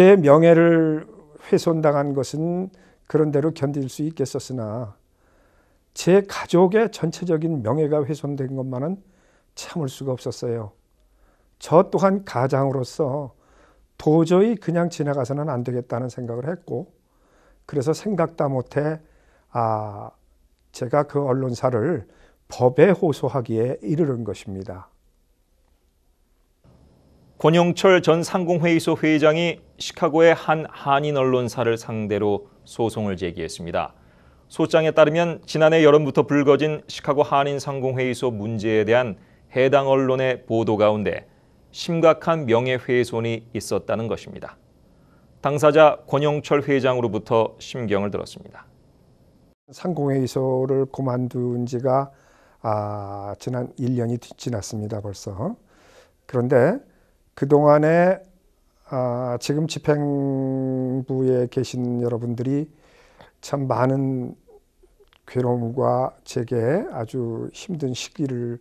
제 명예를 훼손당한 것은 그런대로 견딜 수 있겠었으나 제 가족의 전체적인 명예가 훼손된 것만은 참을 수가 없었어요. 저 또한 가장으로서 도저히 그냥 지나가서는 안 되겠다는 생각을 했고 그래서 생각다 못해 아 제가 그 언론사를 법에 호소하기에 이르는 것입니다. 권영철 전 상공회의소 회장이 시카고의 한 한인 언론사를 상대로 소송을 제기했습니다. 소장에 따르면 지난해 여름부터 불거진 시카고 한인 상공회의소 문제에 대한 해당 언론의 보도 가운데 심각한 명예훼손이 있었다는 것입니다. 당사자 권영철 회장으로부터 심경을 들었습니다. 상공회의소를 고만둔 지가 아, 지난 1년이 지났습니다 벌써. 그런데 그동안에 아, 지금 집행부에 계신 여러분들이 참 많은 괴로움과 제게 아주 힘든 시기를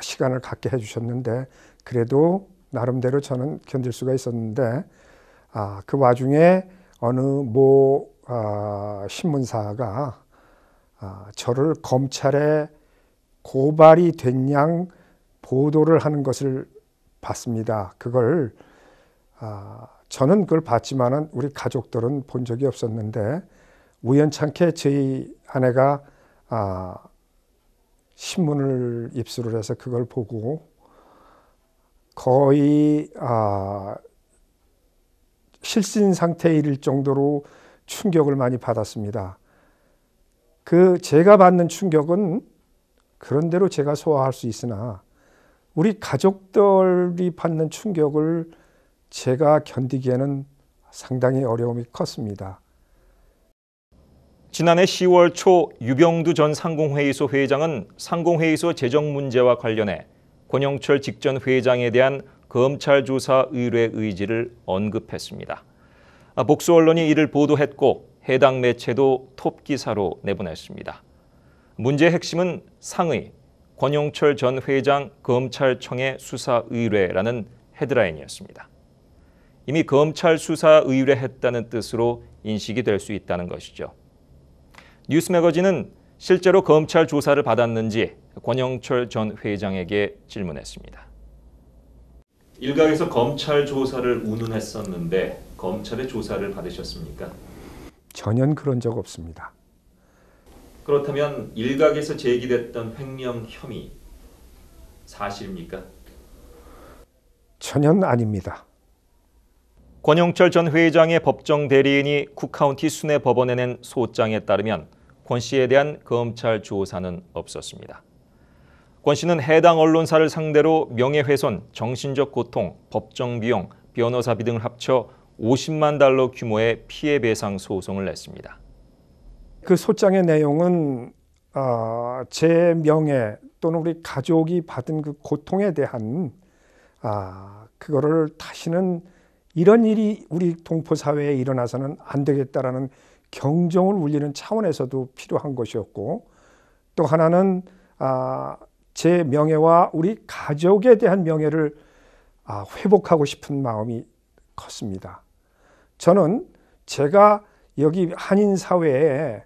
시간을 갖게 해주셨는데 그래도 나름대로 저는 견딜 수가 있었는데 아, 그 와중에 어느 모 아, 신문사가 아, 저를 검찰에 고발이 된 양 보도를 하는 것을 봤습니다. 그걸 아, 저는 그걸 봤지만은 우리 가족들은 본 적이 없었는데 우연찮게 저희 아내가 아, 신문을 입수를 해서 그걸 보고 거의 아, 실신 상태에 정도로 충격을 많이 받았습니다. 그 제가 받는 충격은 그런대로 제가 소화할 수 있으나 우리 가족들이 받는 충격을 제가 견디기에는 상당히 어려움이 컸습니다. 지난해 10월 초 유병두 전 상공회의소 회장은 상공회의소 재정 문제와 관련해 권영철 직전 회장에 대한 검찰 조사 의뢰 의지를 언급했습니다. 아, 복수 언론이 이를 보도했고 해당 매체도 톱 기사로 내보냈습니다. 문제의 핵심은 상의, 권용철 전 회장 검찰청의 수사의뢰라는 헤드라인이었습니다. 이미 검찰 수사 의뢰했다는 뜻으로 인식이 될 수 있다는 것이죠. 뉴스 매거진은 실제로 검찰 조사를 받았는지 권영철 전 회장에게 질문했습니다. 일각에서 검찰 조사를 운운했었는데 검찰의 조사를 받으셨습니까? 전혀 그런 적 없습니다. 그렇다면 일각에서 제기됐던 횡령 혐의 사실입니까? 전혀 아닙니다. 권영철 전 회장의 법정 대리인이 쿡카운티 순회 법원에 낸 소장에 따르면 권 씨에 대한 검찰 조사는 없었습니다. 권 씨는 해당 언론사를 상대로 명예훼손, 정신적 고통, 법정 비용, 변호사비 등을 합쳐 50만 달러 규모의 피해배상 소송을 냈습니다. 그 소장의 내용은 어, 제 명예 또는 우리 가족이 받은 그 고통에 대한 아, 그거를 다시는 이런 일이 우리 동포 사회에 일어나서는 안 되겠다라는 경종을 울리는 차원에서도 필요한 것이었고 또 하나는 아, 제 명예와 우리 가족에 대한 명예를 아, 회복하고 싶은 마음이 컸습니다. 저는 제가 여기 한인 사회에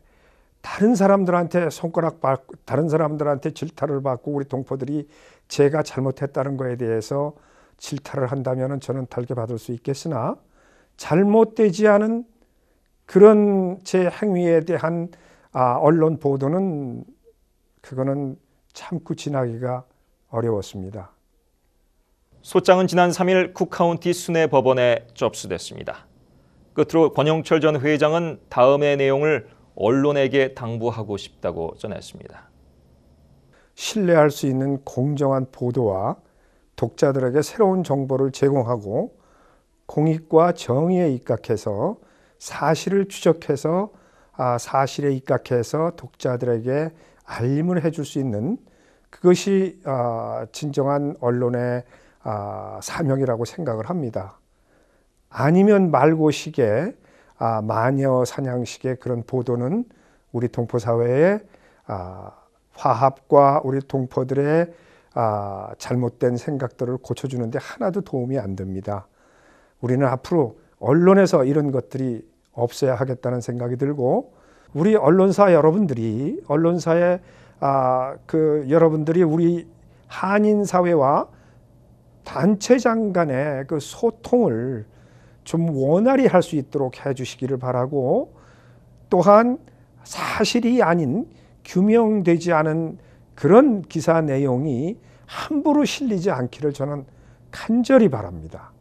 다른 사람들한테 손가락 받고 다른 사람들한테 질타를 받고 우리 동포들이 제가 잘못했다는 거에 대해서 질타를 한다면 저는 달게 받을 수 있겠으나 잘못되지 않은 그런 제 행위에 대한 아, 언론 보도는 그거는 참고 지나기가 어려웠습니다. 소장은 지난 3일 쿡카운티 순회 법원에 접수됐습니다. 끝으로 권영철 전 회장은 다음의 내용을 언론에게 당부하고 싶다고 전했습니다. 신뢰할 수 있는 공정한 보도와 독자들에게 새로운 정보를 제공하고 공익과 정의에 입각해서 사실을 추적해서 아, 사실에 입각해서 독자들에게 알림을 해줄 수 있는 그것이 아, 진정한 언론의 아, 사명이라고 생각을 합니다. 아니면 말고식의 아, 마녀 사냥식의 그런 보도는 우리 동포 사회의 아, 화합과 우리 동포들의 아, 잘못된 생각들을 고쳐주는데 하나도 도움이 안 됩니다. 우리는 앞으로 언론에서 이런 것들이 없어야 하겠다는 생각이 들고 우리 언론사 여러분들이 언론사의 아, 그 여러분들이 우리 한인 사회와 단체장 간의 그 소통을 좀 원활히 할 수 있도록 해주시기를 바라고 또한 사실이 아닌 규명되지 않은 그런 기사 내용이 함부로 실리지 않기를 저는 간절히 바랍니다.